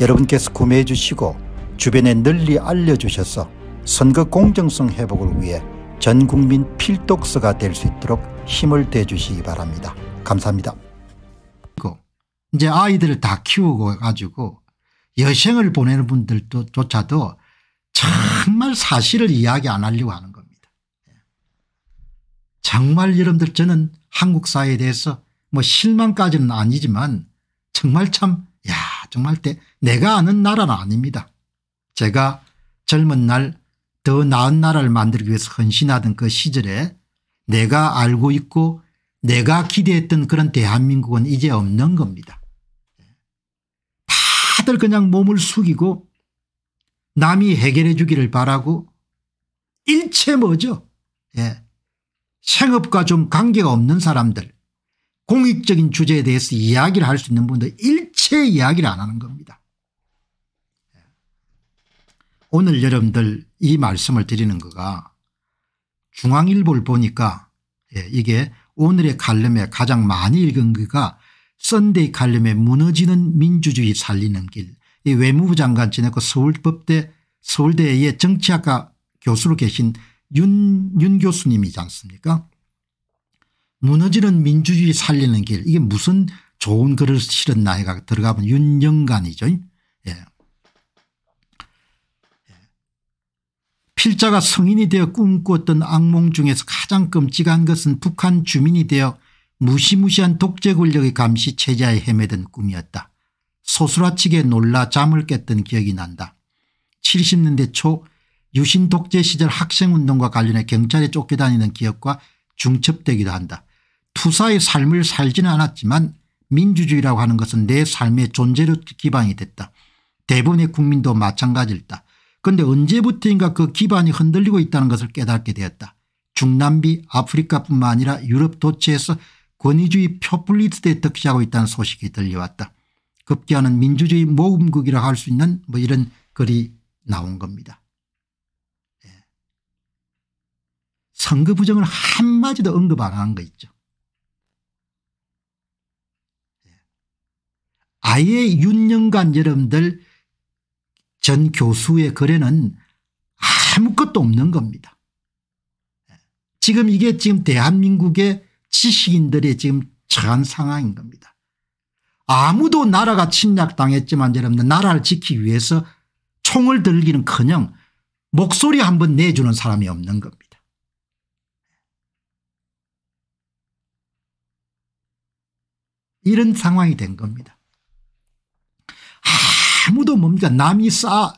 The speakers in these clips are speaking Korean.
여러분께서 구매해 주시고 주변에 널리 알려주셔서 선거 공정성 회복을 위해 전국민 필독서가 될 수 있도록 힘을 대주시기 바랍니다. 감사합니다. 이제 아이들을 다 키우고 가지고 여생을 보내는 분들 조차도 정말 사실을 이야기 안 하려고 하는 겁니다. 정말 여러분들 저는 한국 사회에 대해서 뭐 실망까지는 아니지만 정말 참 가정할 때 내가 아는 나라는 아닙니다. 제가 젊은 날 더 나은 나라를 만들기 위해서 헌신하던 그 시절에 내가 알고 있고 내가 기대했던 그런 대한민국은 이제 없는 겁니다. 다들 그냥 몸을 숙이고 남이 해결해 주기를 바라고 일체 뭐죠. 예. 생업과 좀 관계가 없는 사람들 공익적인 주제에 대해서 이야기를 할 수 있는 분들 일 자체 이야기를 안 하는 겁니다. 예. 오늘 여러분들 이 말씀을 드리는 거가 중앙일보를 보니까 예, 이게 오늘의 칼럼에 가장 많이 읽은 거가 썬데이 칼럼에 무너지는 민주주의 살리는 길. 이 외무부 장관 지내고 서울법대 서울대의 정치학과 교수로 계신 윤, 윤 교수님이지 않습니까 무너지는 민주주의 살리는 길 이게 무슨 좋은 글을 실은 나이가 들어가면 윤영간이죠. 예. 예. 필자가 성인이 되어 꿈꾸었던 악몽 중에서 가장 끔찍한 것은 북한 주민이 되어 무시무시한 독재 권력의 감시 체제에 헤매던 꿈이었다. 소스라치게 놀라 잠을 깼던 기억이 난다. 70년대 초 유신 독재 시절 학생운동과 관련해 경찰에 쫓겨다니는 기억과 중첩되기도 한다. 투사의 삶을 살지는 않았지만 민주주의라고 하는 것은 내 삶의 존재로 기반이 됐다. 대부분의 국민도 마찬가지였다. 그런데 언제부터인가 그 기반이 흔들리고 있다는 것을 깨닫게 되었다. 중남미 아프리카뿐만 아니라 유럽 도처에서 권위주의 표플리스트에 득시하고 있다는 소식이 들려왔다. 급기야는 민주주의 모금극이라고할 수 있는 뭐 이런 글이 나온 겁니다. 예. 선거 부정을 한마디도 언급 안 한 거 있죠. 나의 6년간 여러분들 전 교수의 거래는 아무것도 없는 겁니다. 지금 이게 지금 대한민국의 지식인들의 지금 처한 상황인 겁니다. 아무도 나라가 침략당했지만 여러분들 나라를 지키기 위해서 총을 들기는커녕 목소리 한번 내주는 사람이 없는 겁니다. 이런 상황이 된 겁니다. 누구도 뭡니까 남이 싸,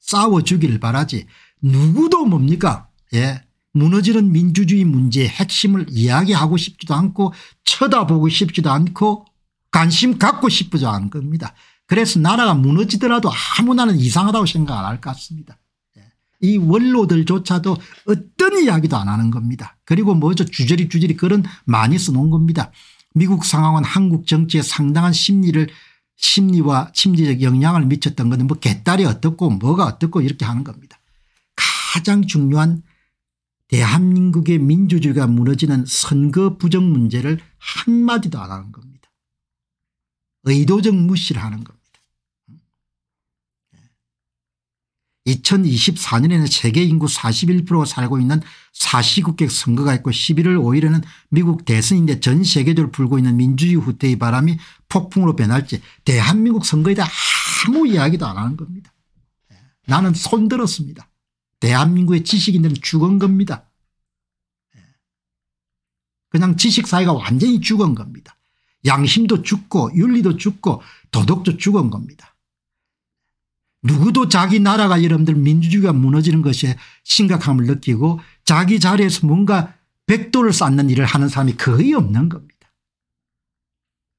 싸워주기를 바라지 누구도 뭡니까 예 무너지는 민주주의 문제의 핵심을 이야기하고 싶지도 않고 쳐다보고 싶지도 않고 관심 갖고 싶지도 않은 겁니다. 그래서 나라가 무너지더라도 아무나는 이상하다고 생각 안 할 것 같습니다. 예, 이 원로들조차도 어떤 이야기도 안 하는 겁니다. 그리고 뭐죠 주저리 주저리 그런 많이 써놓은 겁니다. 미국 상황은 한국 정치에 상당한 심리를 심리와 심리적 영향을 미쳤던 것은 뭐 개딸이 어떻고 뭐가 어떻고 이렇게 하는 겁니다. 가장 중요한 대한민국의 민주주의가 무너지는 선거 부정 문제를 한마디도 안 하는 겁니다. 의도적 무시를 하는 겁니다. 2024년에는 세계 인구 41%가 살고 있는 40국객 선거가 있고 11월 5일에는 미국 대선인데 전 세계적으로 불고 있는 민주주의 후퇴의 바람이 폭풍으로 변할지 대한민국 선거에 대해 아무 이야기도 안 하는 겁니다. 예. 나는 손들었습니다. 대한민국의 지식인들은 죽은 겁니다. 예. 그냥 지식사회가 완전히 죽은 겁니다. 양심도 죽고 윤리도 죽고 도덕도 죽은 겁니다. 누구도 자기 나라가 여러분들 민주주의가 무너지는 것에 심각함을 느끼고 자기 자리에서 뭔가 백도를 쌓는 일을 하는 사람이 거의 없는 겁니다.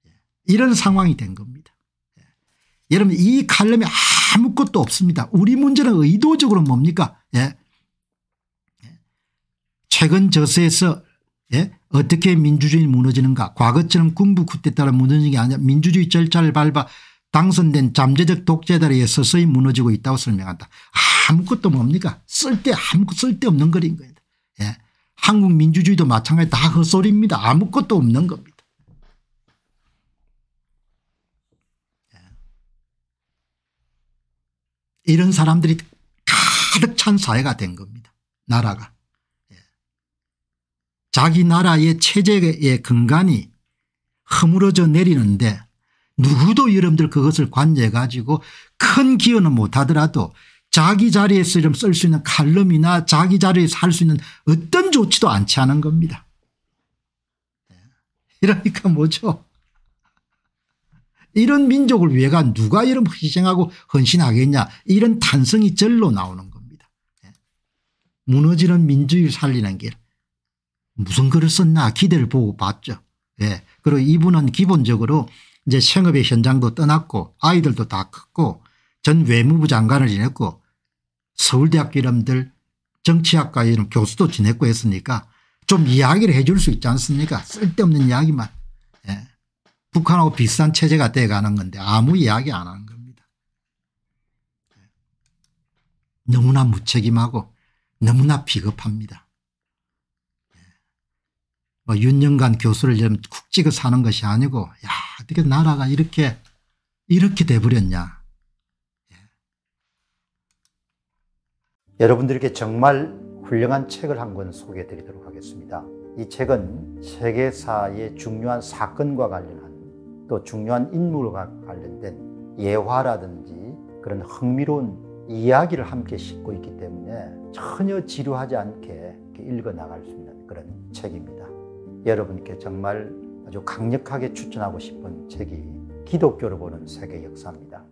예. 이런 상황이 된 겁니다. 예. 여러분 이 칼럼에 아무것도 없습니다. 우리 문제는 의도적으로 뭡니까 예. 예. 최근 저서에서 예? 어떻게 민주주의 무너지는가 과거처럼 군부 쿠데타로 무너지는 게 아니라 민주주의 절차를 밟아 당선된 잠재적 독재자에 서서히 무너지고 있다고 설명한다. 아무것도 뭡니까 쓸데 아무것 쓸데없는 거인 겁니다. 예. 한국 민주주의도 마찬가지 다 헛소리입니다. 아무것도 없는 겁니다. 예. 이런 사람들이 가득 찬 사회가 된 겁니다. 나라가. 예. 자기 나라의 체제의 근간이 허물어져 내리는데 누구도 여러분들 그것을 관여해 가지고 큰 기여는 못하더라도 자기 자리에서 이런 쓸수 있는 칼럼이나 자기 자리에서 할 수 있는 어떤 조치도 안 취하는 겁니다. 네. 이러니까 뭐죠 이런 민족을 위해가 누가 이런 희생하고 헌신하겠냐 이런 탄성이 절로 나오는 겁니다. 네. 무너지는 민주주 살리는 길 무슨 글을 썼나 기대를 보고 봤죠. 예. 그리고 이분은 기본적으로 이제 생업의 현장도 떠났고 아이들도 다 컸고 전 외무부 장관을 지냈고 서울대학교 이름들 정치학과 이름 교수도 지냈고 했으니까 좀 이야기를 해줄 수 있지 않습니까 쓸데없는 이야기만 예. 북한하고 비슷한 체제가 돼가는 건데 아무 이야기 안 하는 겁니다. 예. 너무나 무책임하고 너무나 비겁합니다. 뭐 윤영관 교수를 이러 쿡지고 사는 것이 아니고 야 어떻게 나라가 이렇게 이렇게 돼버렸냐. 예. 여러분들에게 정말 훌륭한 책을 한 권 소개해 드리도록 하겠습니다. 이 책은 세계사의 중요한 사건과 관련한 또 중요한 인물과 관련된 예화라든지 그런 흥미로운 이야기를 함께 싣고 있기 때문에 전혀 지루하지 않게 읽어 나갈 수 있는 그런 책입니다. 음. 여러분께 정말 아주 강력하게 추천하고 싶은 책이 기독교를 보는 세계 역사입니다.